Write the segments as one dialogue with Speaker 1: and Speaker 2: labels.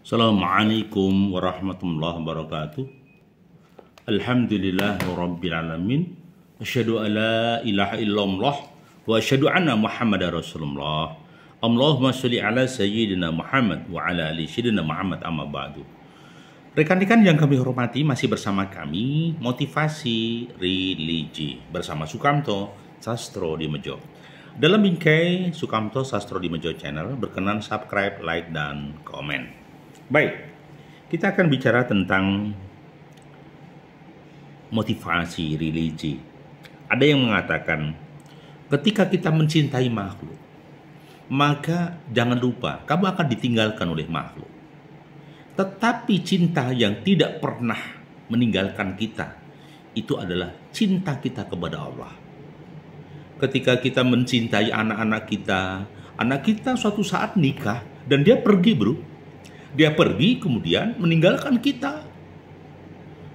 Speaker 1: Assalamualaikum warahmatullahi wabarakatuh. Alhamdulillah rabbil alamin. Asyadu ala ilaha illallah wa asyadu anna muhammad Rasulullah. Allahumma sholli ala sayyidina Muhammad wa ala ali sayyidina Muhammad amma ba'du. Rekan-rekan yang kami hormati masih bersama kami motivasi religi bersama Sukamto Sastro di Mejo. Dalam bingkai Sukamto Sastro di Mejo Channel, berkenan subscribe, like, dan komen. Baik, kita akan bicara tentang motivasi religi. Ada yang mengatakan, ketika kita mencintai makhluk, maka jangan lupa kamu akan ditinggalkan oleh makhluk. Tetapi cinta yang tidak pernah meninggalkan kita, itu adalah cinta kita kepada Allah. Ketika kita mencintai anak-anak kita, anak kita suatu saat nikah dan dia pergi bro, dia pergi kemudian meninggalkan kita.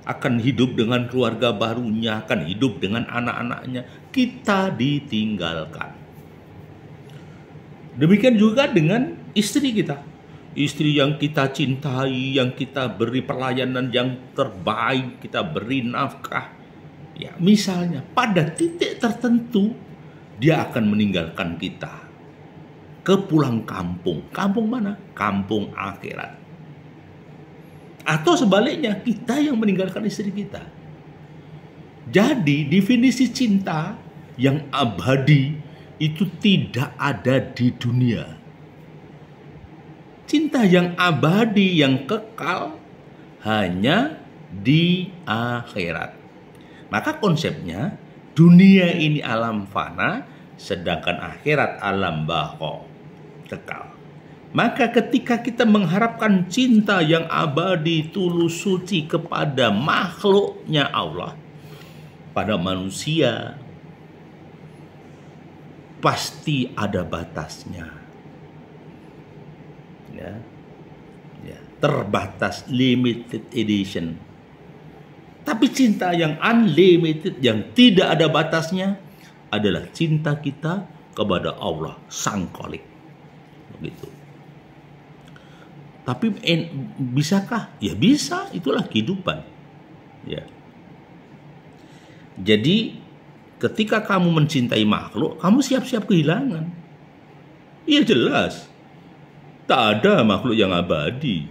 Speaker 1: Akan hidup dengan keluarga barunya, akan hidup dengan anak-anaknya. Kita ditinggalkan. Demikian juga dengan istri kita. Istri yang kita cintai, yang kita beri pelayanan yang terbaik, kita beri nafkah. Ya, misalnya pada titik tertentu dia akan meninggalkan kita ke pulang kampung. Kampung mana? Kampung akhirat. Atau sebaliknya, kita yang meninggalkan istri kita. Jadi, definisi cinta yang abadi itu tidak ada di dunia. Cinta yang abadi, yang kekal, hanya di akhirat. Maka konsepnya, dunia ini alam fana, sedangkan akhirat alam bako kekal. Maka ketika kita mengharapkan cinta yang abadi tulus suci kepada makhluknya Allah, pada manusia, pasti ada batasnya. Ya. Ya, terbatas limited edition. Tapi cinta yang unlimited yang tidak ada batasnya adalah cinta kita kepada Allah Sang Kolik begitu. Tapi en, bisakah? Ya bisa, itulah kehidupan. Ya. Jadi ketika kamu mencintai makhluk, kamu siap-siap kehilangan. Iya jelas. Tak ada makhluk yang abadi.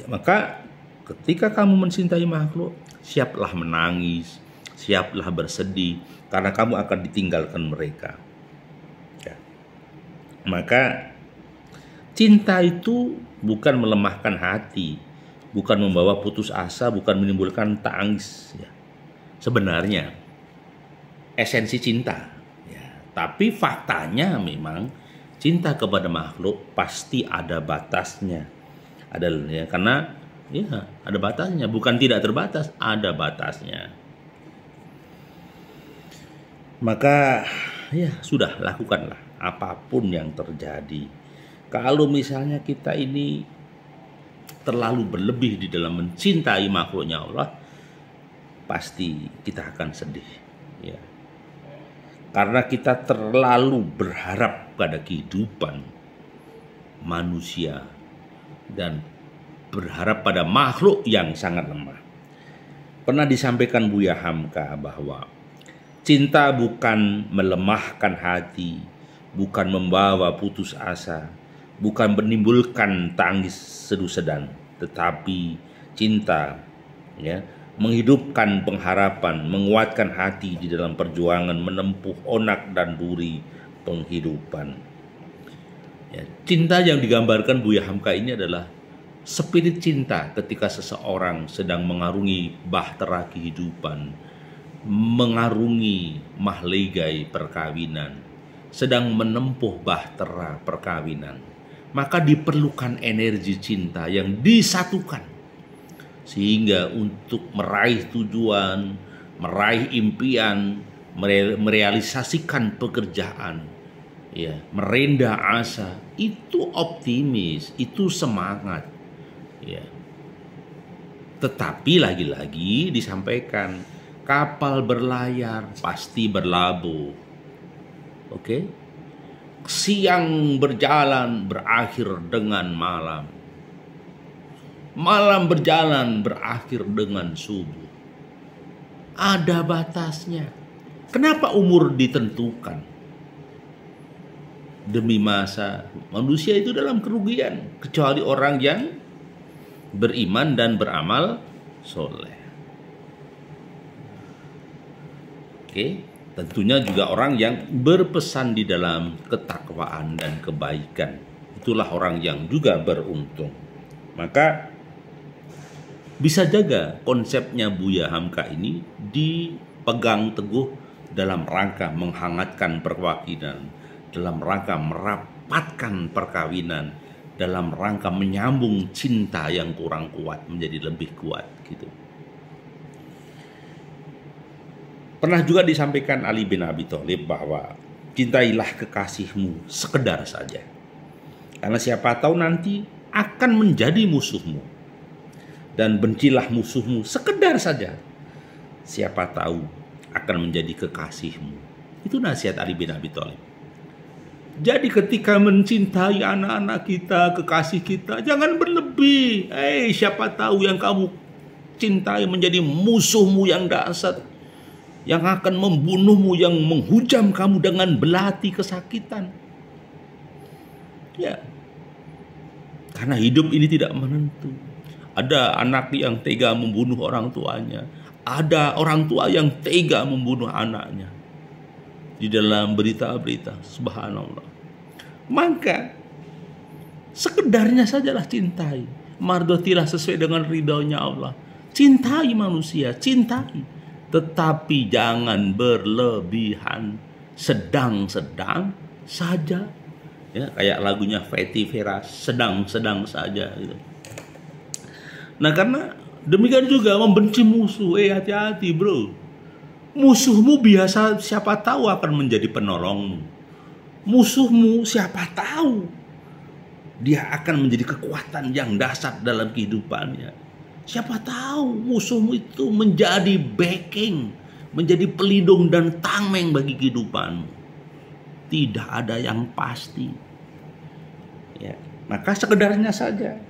Speaker 1: Ya, maka ketika kamu mencintai makhluk, siaplah menangis, siaplah bersedih karena kamu akan ditinggalkan mereka. Maka cinta itu bukan melemahkan hati, bukan membawa putus asa, bukan menimbulkan tangis. Ya. Sebenarnya esensi cinta, ya. tapi faktanya memang cinta kepada makhluk pasti ada batasnya, ada ya karena ya ada batasnya, bukan tidak terbatas, ada batasnya. Maka ya sudah lakukanlah apapun yang terjadi. Kalau misalnya kita ini terlalu berlebih di dalam mencintai makhluknya Allah, pasti kita akan sedih. Ya. Karena kita terlalu berharap pada kehidupan manusia dan berharap pada makhluk yang sangat lemah. Pernah disampaikan Buya Hamka bahwa cinta bukan melemahkan hati, bukan membawa putus asa, bukan menimbulkan tangis sedu sedang, tetapi cinta ya, menghidupkan pengharapan, menguatkan hati di dalam perjuangan menempuh onak dan duri penghidupan. Ya, cinta yang digambarkan Buya Hamka ini adalah spirit cinta ketika seseorang sedang mengarungi bahtera kehidupan, mengarungi mahligai perkawinan, sedang menempuh bahtera perkawinan, maka diperlukan energi cinta yang disatukan sehingga untuk meraih tujuan, meraih impian, merealisasikan pekerjaan, ya, merenda asa, itu optimis, itu semangat, ya. Tetapi lagi-lagi disampaikan kapal berlayar pasti berlabuh Oke. Okay? Siang berjalan berakhir dengan malam. Malam berjalan berakhir dengan subuh. Ada batasnya. Kenapa umur ditentukan? Demi masa, manusia itu dalam kerugian, kecuali orang yang beriman dan beramal soleh. Oke. Okay? Tentunya juga orang yang berpesan di dalam ketakwaan dan kebaikan. Itulah orang yang juga beruntung. Maka bisa jaga konsepnya Buya Hamka ini dipegang teguh dalam rangka menghangatkan perwakilan, dalam rangka merapatkan perkawinan, dalam rangka menyambung cinta yang kurang kuat menjadi lebih kuat gitu. Pernah juga disampaikan Ali bin Abi Thalib bahwa cintailah kekasihmu sekedar saja. Karena siapa tahu nanti akan menjadi musuhmu. Dan bencilah musuhmu sekedar saja. Siapa tahu akan menjadi kekasihmu. Itu nasihat Ali bin Abi Thalib. Jadi ketika mencintai anak-anak kita, kekasih kita, jangan berlebih. Eh, hey, siapa tahu yang kamu cintai menjadi musuhmu yang dahsyat yang akan membunuhmu, yang menghujam kamu dengan belati kesakitan. Ya, karena hidup ini tidak menentu. Ada anak yang tega membunuh orang tuanya, ada orang tua yang tega membunuh anaknya di dalam berita-berita. Subhanallah. Maka sekedarnya sajalah cintai. Mardotilah sesuai dengan ridhonya Allah. Cintai manusia, cintai tetapi jangan berlebihan sedang-sedang saja ya kayak lagunya Fetty Vera sedang-sedang saja gitu. Nah karena demikian juga membenci musuh, eh hati-hati bro. Musuhmu biasa siapa tahu akan menjadi penolongmu. Musuhmu siapa tahu dia akan menjadi kekuatan yang dasar dalam kehidupannya. Siapa tahu musuhmu itu menjadi backing, menjadi pelindung dan tameng bagi kehidupanmu. Tidak ada yang pasti. Ya, maka sekedarnya saja.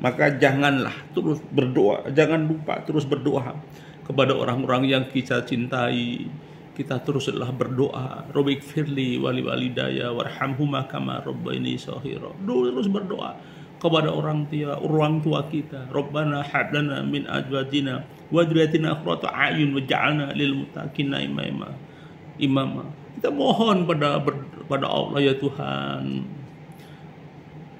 Speaker 1: Maka janganlah terus berdoa, jangan lupa terus berdoa kepada orang-orang yang kita cintai. Kita teruslah berdoa. Robik firli wali walidaya warhamhuma kama rabbaini Sohiro. Terus berdoa kepada orang tua orang tua kita Rabbana hablana min ajwadina wa dhurriyyatina qurrata a'yun waj'alna lil muttaqina imama imama kita mohon pada pada Allah ya Tuhan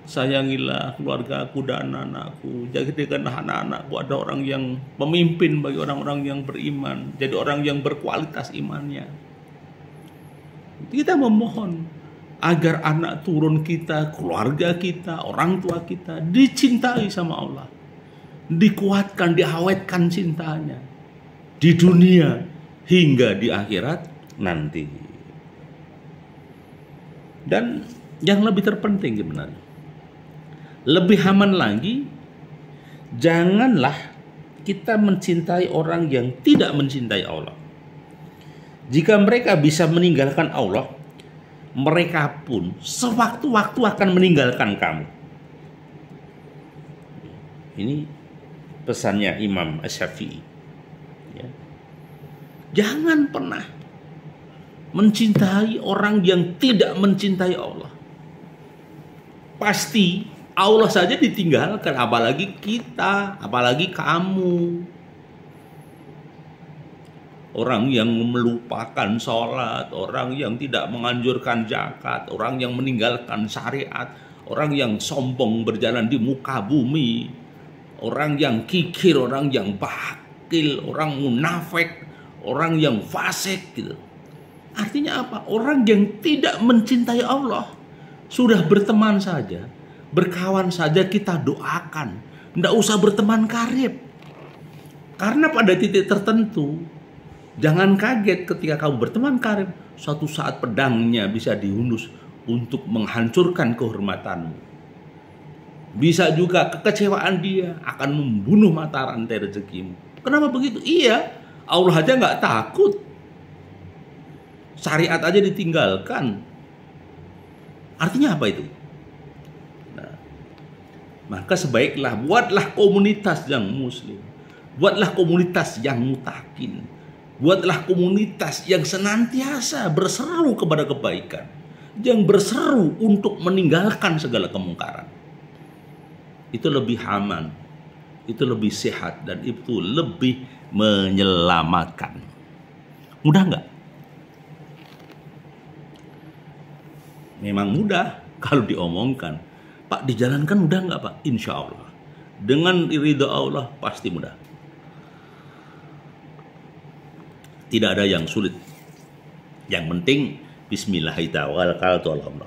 Speaker 1: sayangilah keluarga aku dan anak-anakku jadikan anak-anakku ada orang yang pemimpin bagi orang-orang yang beriman jadi orang yang berkualitas imannya kita memohon agar anak turun kita, keluarga kita, orang tua kita dicintai sama Allah. Dikuatkan, diawetkan cintanya di dunia hingga di akhirat nanti. Dan yang lebih terpenting gimana? Lebih aman lagi, janganlah kita mencintai orang yang tidak mencintai Allah. Jika mereka bisa meninggalkan Allah, mereka pun sewaktu-waktu akan meninggalkan kamu. Ini pesannya Imam Syafi'i. Ya. Jangan pernah mencintai orang yang tidak mencintai Allah. Pasti Allah saja ditinggalkan, apalagi kita, apalagi kamu orang yang melupakan sholat, orang yang tidak menganjurkan zakat, orang yang meninggalkan syariat, orang yang sombong berjalan di muka bumi, orang yang kikir, orang yang bakil, orang munafik, orang yang fasik gitu. Artinya apa? Orang yang tidak mencintai Allah sudah berteman saja, berkawan saja kita doakan. Tidak usah berteman karib. Karena pada titik tertentu Jangan kaget ketika kamu berteman karib, suatu saat pedangnya bisa dihunus untuk menghancurkan kehormatanmu. Bisa juga kekecewaan dia akan membunuh mata rantai rezekimu. Kenapa begitu? Iya, Allah aja nggak takut. Syariat aja ditinggalkan. Artinya apa itu? Nah, maka sebaiklah buatlah komunitas yang muslim. Buatlah komunitas yang mutakin Buatlah komunitas yang senantiasa berseru kepada kebaikan, yang berseru untuk meninggalkan segala kemungkaran. Itu lebih aman, itu lebih sehat, dan itu lebih menyelamatkan. Mudah nggak? Memang mudah kalau diomongkan. Pak, dijalankan mudah nggak Pak? Insya Allah. Dengan ridha Allah pasti mudah. Tidak ada yang sulit. Yang penting bismillahirrahmanirrahim.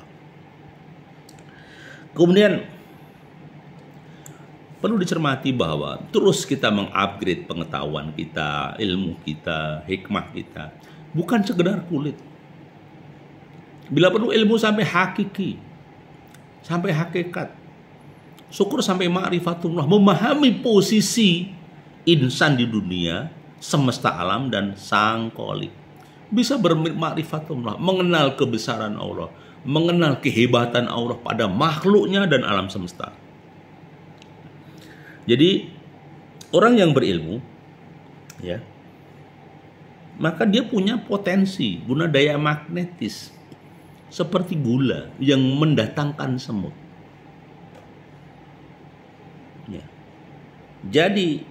Speaker 1: Kemudian perlu dicermati bahwa terus kita mengupgrade pengetahuan kita, ilmu kita, hikmah kita, bukan sekedar kulit. Bila perlu ilmu sampai hakiki, sampai hakikat, syukur sampai ma'rifatullah, memahami posisi insan di dunia semesta alam dan sang kolik. Bisa bermakrifatullah, mengenal kebesaran Allah, mengenal kehebatan Allah pada makhluknya dan alam semesta. Jadi orang yang berilmu ya maka dia punya potensi guna daya magnetis seperti gula yang mendatangkan semut. Ya. Jadi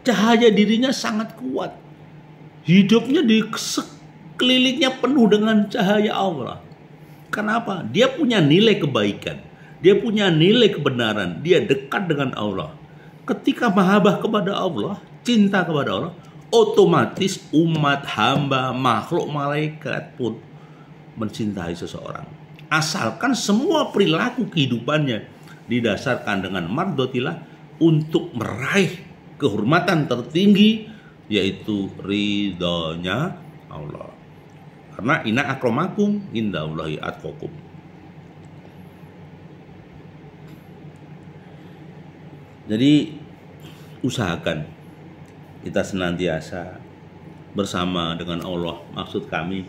Speaker 1: Cahaya dirinya sangat kuat. Hidupnya di sekelilingnya penuh dengan cahaya Allah. Kenapa? Dia punya nilai kebaikan. Dia punya nilai kebenaran. Dia dekat dengan Allah. Ketika mahabah kepada Allah, cinta kepada Allah, otomatis umat, hamba, makhluk, malaikat pun mencintai seseorang. Asalkan semua perilaku kehidupannya didasarkan dengan mardotilah untuk meraih kehormatan tertinggi yaitu ridhonya Allah. Karena ina akromakum indallahi atkokum Jadi usahakan kita senantiasa bersama dengan Allah. Maksud kami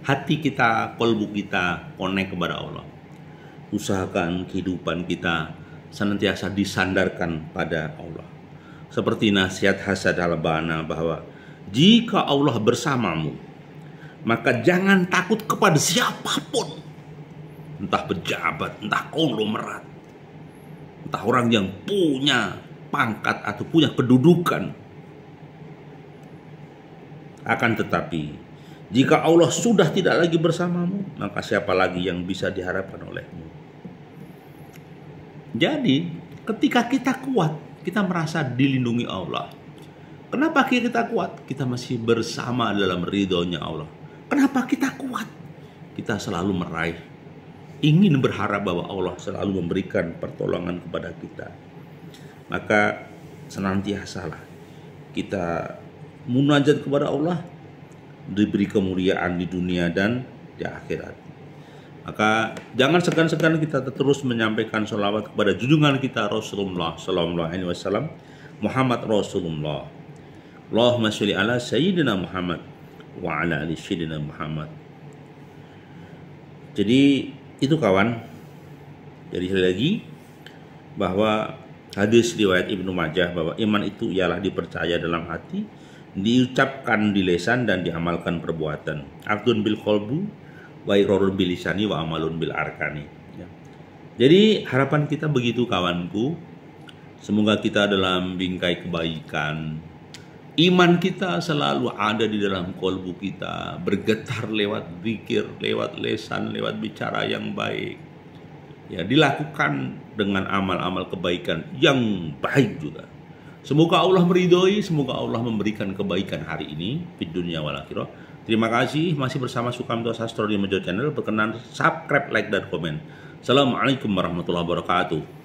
Speaker 1: hati kita, kolbu kita konek kepada Allah. Usahakan kehidupan kita senantiasa disandarkan pada Allah seperti nasihat Hasad Al-Bana bahwa jika Allah bersamamu maka jangan takut kepada siapapun entah pejabat, entah konglomerat entah orang yang punya pangkat atau punya kedudukan akan tetapi jika Allah sudah tidak lagi bersamamu maka siapa lagi yang bisa diharapkan olehmu jadi ketika kita kuat kita merasa dilindungi Allah. Kenapa kita kuat? Kita masih bersama dalam ridhonya Allah. Kenapa kita kuat? Kita selalu meraih. Ingin berharap bahwa Allah selalu memberikan pertolongan kepada kita. Maka senantiasalah kita munajat kepada Allah diberi kemuliaan di dunia dan di akhirat. Maka jangan segan-segan kita terus menyampaikan sholawat kepada junjungan kita Rasulullah Sallallahu Alaihi Wasallam Muhammad Rasulullah. Allahumma sholli ala Sayyidina Muhammad wa ala ali Sayyidina Muhammad. Jadi itu kawan. Jadi sekali lagi bahwa hadis riwayat Ibnu Majah bahwa iman itu ialah dipercaya dalam hati, diucapkan di lesan dan diamalkan perbuatan. Akdun bil kolbu wa iqrarun bilisani wa amalun bil arkani ya. jadi harapan kita begitu kawanku semoga kita dalam bingkai kebaikan iman kita selalu ada di dalam kolbu kita bergetar lewat pikir, lewat lesan lewat bicara yang baik ya dilakukan dengan amal-amal kebaikan yang baik juga Semoga Allah meridhoi, semoga Allah memberikan kebaikan hari ini di dunia wal Terima kasih masih bersama Sukamto Sastro di Mejo Channel. Berkenan subscribe, like, dan komen. Assalamualaikum warahmatullahi wabarakatuh.